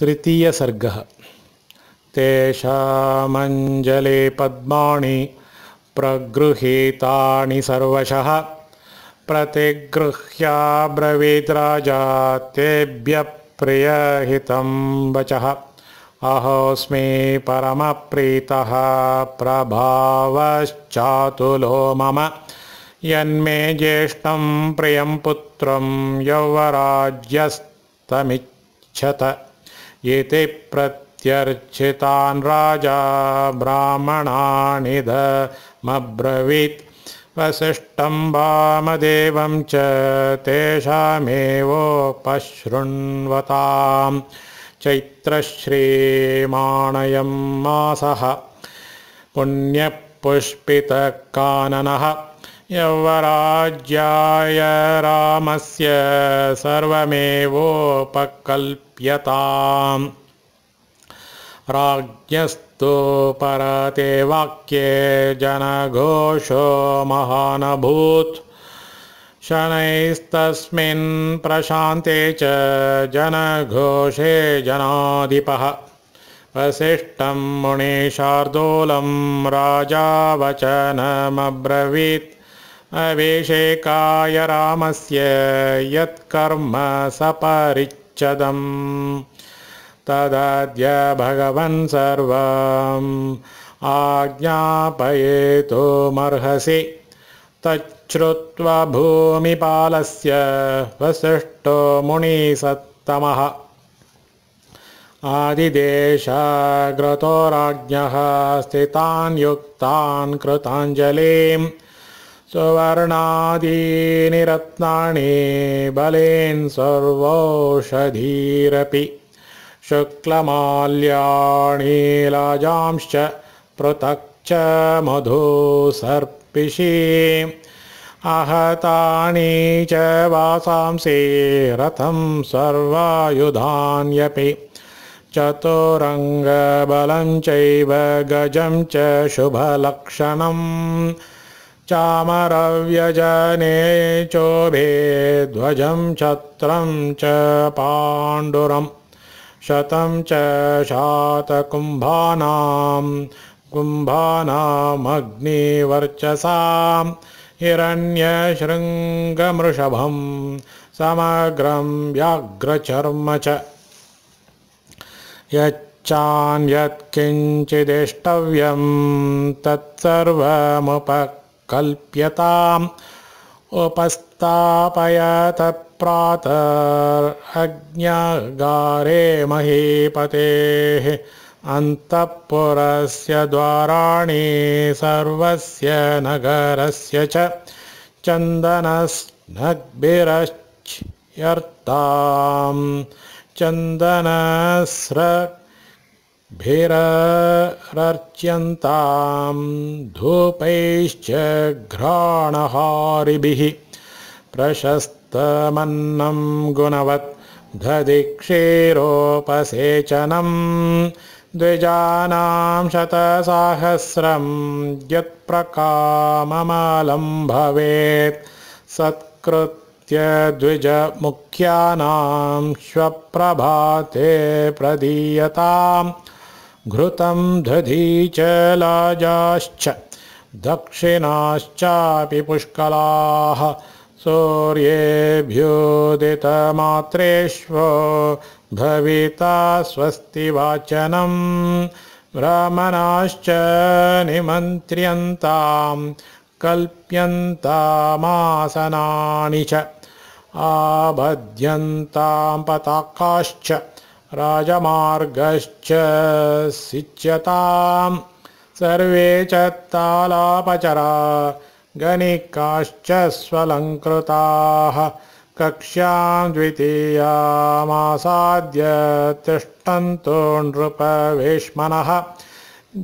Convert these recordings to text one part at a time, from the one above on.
तृतीयसर्गः पद्माणि प्रगृहीतानि सर्वशः प्रियहितं वचः अहोस्मि परमप्रीतः प्रभावश्चातुलो मम यन्मे ज्येष्ठं प्रियं पुत्रं यौवराज्यस्तमिच्छत एते प्रत्यर्चितान् राजा ब्राह्मणानिधमब्रवीत् वसिष्ठं वामदेवं च तेषामेवोपशृण्वतां चैत्रश्रीमाणयं मासः पुण्यपुष्पितकाननः राज्याय रामस्य सर्वमेवोपकल्प्यताम् राज्ञस्तु परते वाक्ये जनघोषो महानभूत् शनैस्तस्मिन् प्रशान्ते च जनघोषे जनाधिपः वसिष्ठं मुनिशार्दूलं राजावचनमब्रवीत् अभिषेकाय रामस्य यत्कर्म सपरिच्छदम् तदद्य भगवन् सर्वम् आज्ञापयेतुमर्हसि तच्छ्रुत्वा भूमिपालस्य वसिष्ठो मुनिसत्तमः आदिदेशग्रतो राज्ञः स्थितान् युक्तान् कृताञ्जलिम् सुवर्णादीनि रत्नानि बलेन् सर्वौषधीरपि शुक्लमाल्याणि लाजांश्च पृथक् च मधु सर्पिषी आहतानि च वासांसि रथं सर्वायुधान्यपि चतुरङ्गबलं चैव गजं च शुभलक्षणम् चामरव्यजने चोभे ध्वजं छत्रं च पाण्डुरं शतं च शातकुम्भानां कुम्भानामग्निवर्चसां हिरण्यशृङ्गमृषभं समग्रं व्याघ्रचर्म च यच्चान्यत्किञ्चिदेष्टव्यं तत्सर्वमुप कल्प्यताम् उपस्तापयतप्रात अज्ञागारे महीपतेः अन्तःपुरस्य द्वाराणि सर्वस्य नगरस्य च चन्दनस्नश्च्यर्तां चन्दनस्र भेररर्च्यन्तां धूपैश्च घ्राणहारिभिः प्रशस्तमन्नं गुणवत् दधिक्षीरोपसेचनम् द्विजानां शतसाहस्रं यत्प्रकाममलं भवेत् सत्कृत्य द्विजमुख्यानां श्वप्रभाते प्रदीयताम् घृतं दधि च लाजाश्च दक्षिणाश्चापि पुष्कलाः सूर्येऽभ्युदितमात्रेष्वो भविता स्वस्तिवाचनम् ब्राह्मणाश्च निमन्त्र्यन्तां कल्प्यन्तामासनानि च आबध्यन्ताम् पताकाश्च राजमार्गश्च सिच्यतां सर्वे च तालापचरा गणिकाश्च स्वलङ्कृताः द्वितीयामासाद्य तिष्ठन्तो नृपवेश्मनः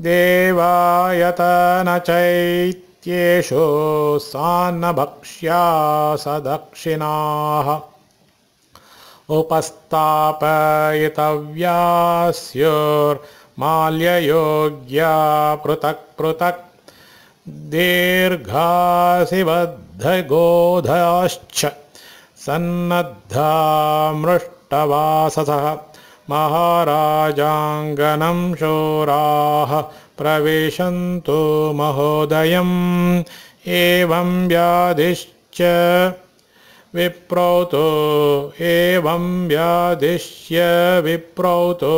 देवायतनचैत्येषु सान्नभक्ष्या स दक्षिणाः उपस्तापयितव्याल्ययोग्या पृथक् पृथक् दीर्घासिबद्धगोधाश्च मृष्टवाससः महाराजाङ्गनं शोराः प्रविशन्तु महोदयम् एवं व्याधिश्च विप्रौतो एवं व्यादिश्य विप्रौतो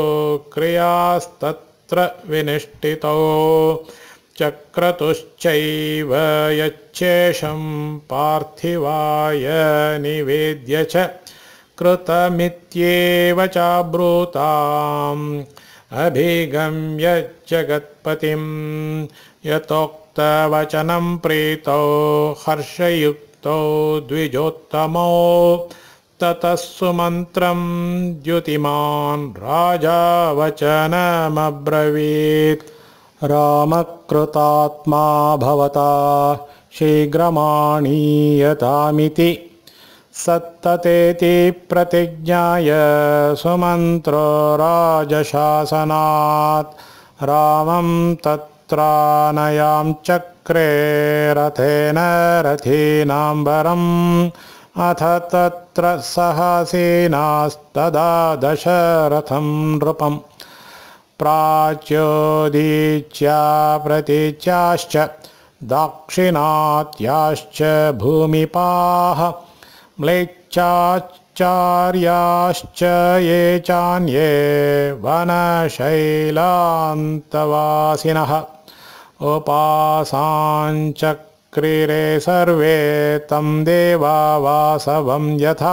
क्रियास्तत्र विनिष्ठितौ चक्रतुश्चैव यच्छेषं पार्थिवाय निवेद्य च कृतमित्येव चाब्रूताम् जगत्पतिं यतोक्तवचनं प्रीतौ हर्षयुक्त तौ द्विजोत्तमो ततः सुमन्त्रम् द्युतिमान् राजावचनमब्रवीत् रामकृतात्मा भवता शीघ्रमाणीयतामिति सत्ततेति प्रतिज्ञाय सुमन्त्रो राजशासनात् रामम् तत् नयाञ्चक्रे रथेन रथीनां वरम् अथ तत्र सहसीनास्तदा दशरथं नृपम् प्राच्योदीच्या प्रतीच्याश्च दाक्षिणात्याश्च भूमिपाः म्लैच्चाश्च चार्याश्च ये चान्ये वनशैलान्तवासिनः उपासाञ्चक्रिरे सर्वे तं देवावासवम् यथा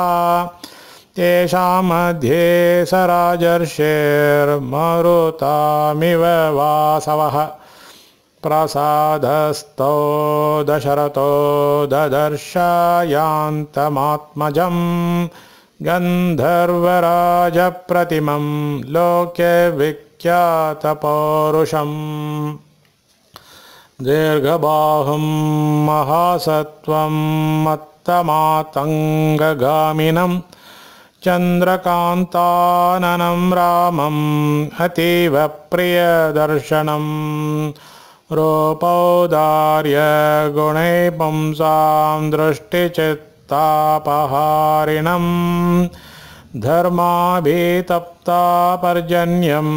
मध्ये स राजर्षेर्मरुतामिव वासवः प्रसादस्तो दशरथो ददर्शयान्तमात्मजम् गन्धर्वराजप्रतिमं लोके विख्यातपौरुषम् दीर्घबाहुं महासत्वं मत्तमातङ्गगामिनं चन्द्रकान्ताननं रामम् अतीव प्रियदर्शनम् दृष्टिचित् पहारिणम् धर्माभितप्तापर्जन्यम्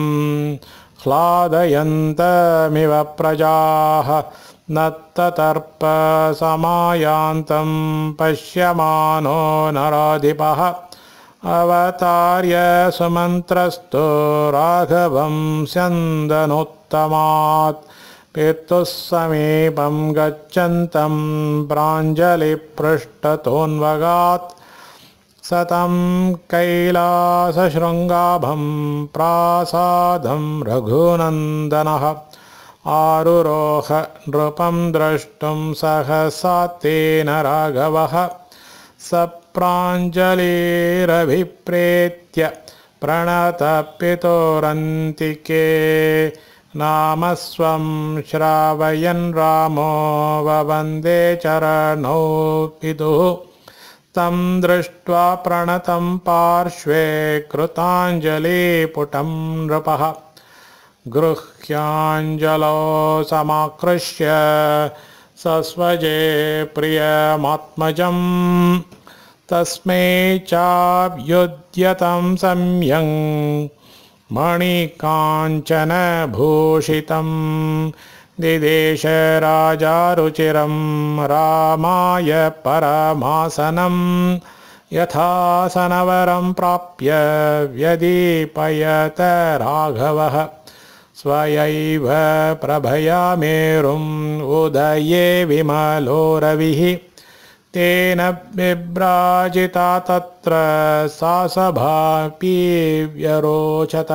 ह्लादयन्तमिव प्रजाः नत्ततर्प समायान्तम् पश्यमानो नराधिपः अवतार्य सुमन्त्रस्तु राघवं स्यन्दनोत्तमात् पितुः समीपं गच्छन्तं प्राञ्जलिपृष्ठतोऽन्वगात् स तं कैलासशृङ्गाभं प्रासादं रघुनन्दनः नृपं द्रष्टुं सहसा तेन राघवः स प्राञ्जलिरभिप्रेत्य प्रणतपितोरन्तिके नाम स्वं श्रावयन् रामो वन्दे चरणो पितुः तं दृष्ट्वा प्रणतं पार्श्वे कृताञ्जलिपुटं नृपः गृह्याञ्जलौ समाकृष्य सस्वजे प्रियमात्मजम् प्रियमात्मजं तस्मै चाभ्युद्यतं सम्यङ् दिदेश दिदेशराजारुचिरं रामाय परमासनं यथासनवरं प्राप्य व्यदीपयत राघवः स्वयैव मेरुम् उदये विमलो रविः तेन बिभ्राजिता तत्र सा सभापि व्यरोचत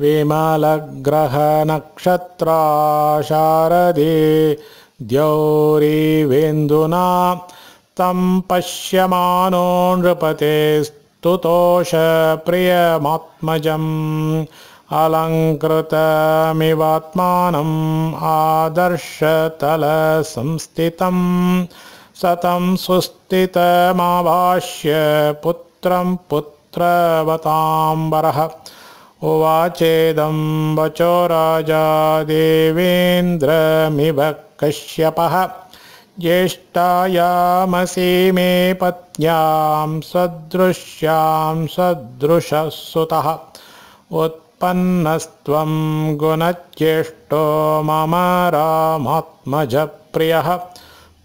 विमलग्रहनक्षत्रा शारदे द्यौरीवेन्दुना तं पश्यमानो नृपते स्तुतोषप्रियमात्मजम् अलङ्कृतमिवात्मानम् आदर्शतलसंस्थितं सतम् सुस्थितमाभाष्य पुत्रम् पुत्रवताम्बरः उवाचेदं वचो राजा देवेन्द्रमिव कश्यपः ज्येष्ठायामसि मे पत्न्यां सदृश्यां सुतः पन्नस्त्वं गुणच्येष्टो मम रामात्मजप्रियः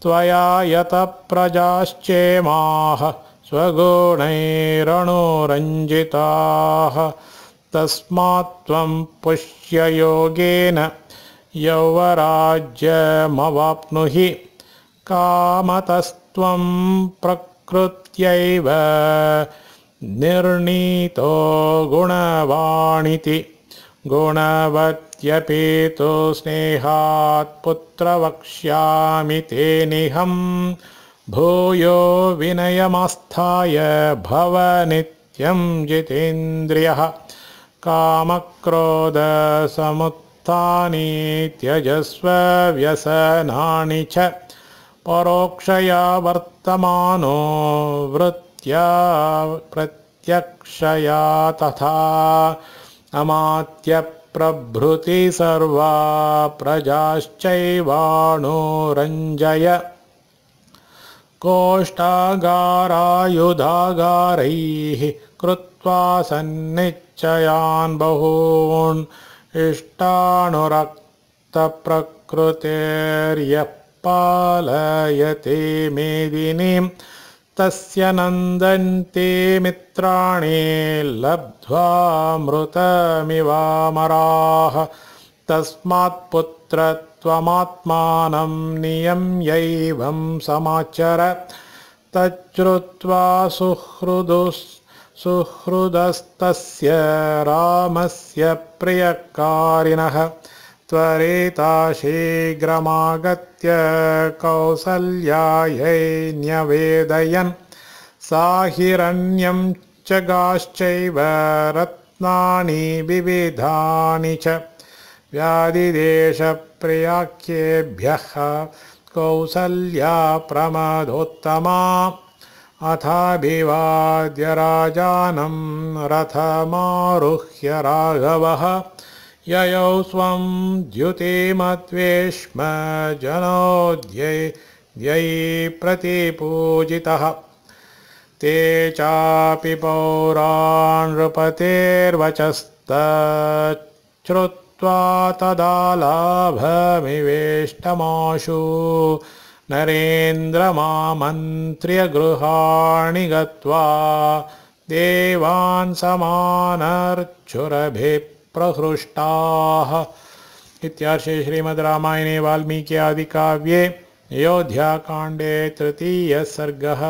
त्वया यतप्रजाश्चेमाः स्वगुणैरणोरञ्जिताः तस्मात् त्वं पुष्ययोगेन यौवराज्यमवाप्नुहि कामतस्त्वं प्रकृत्यैव निर्णीतो गुणवाणिति वक्ष्यामि ते निहम् भूयो विनयमास्थाय भव नित्यं जितेन्द्रियः कामक्रोधसमुत्थानि व्यसनानि च परोक्षया वर्तमानो वृत् प्रत्यक्षया तथा अमात्यप्रभृतिसर्वा प्रजाश्चैवाणोरञ्जय कोष्ठागारायुधागारैः कृत्वा सन्निश्चयान् बहून् इष्टानुरक्तप्रकृतेर्यः पालयति मेदिनीम् तस्य नन्दन्ते मित्राणि लब्ध्वा मृतमिवामराः पुत्रत्वमात्मानं नियम्यैवं समाचर तच्छ्रुत्वा सुहृदुस् सुहृदस्तस्य रामस्य प्रियकारिणः त्वरेताशीघ्रमागत्य कौसल्यायै न्यवेदयन् सा हिरण्यं च गाश्चैव रत्नानि विविधानि च व्याधिदेशप्रयाख्येभ्यः कौसल्या प्रमदोत्तमा राजानं रथमारुह्य राघवः ययौ स्वं द्युतिमत्वेश्मजनोद्यैद्यै प्रतिपूजितः ते चापि पौराणृपतेर्वचस्तच्छ्रुत्वा तदा लाभमिवेष्टमाशु नरेन्द्रमामन्त्र्यगृहाणि गत्वा देवान्समानर्क्षुरभि प्रहृष्टाः इत्यार्षे श्रीमद् रामायणे वाल्मीकि आदिकाव्ये अयोध्याकाण्डे तृतीयः सर्गः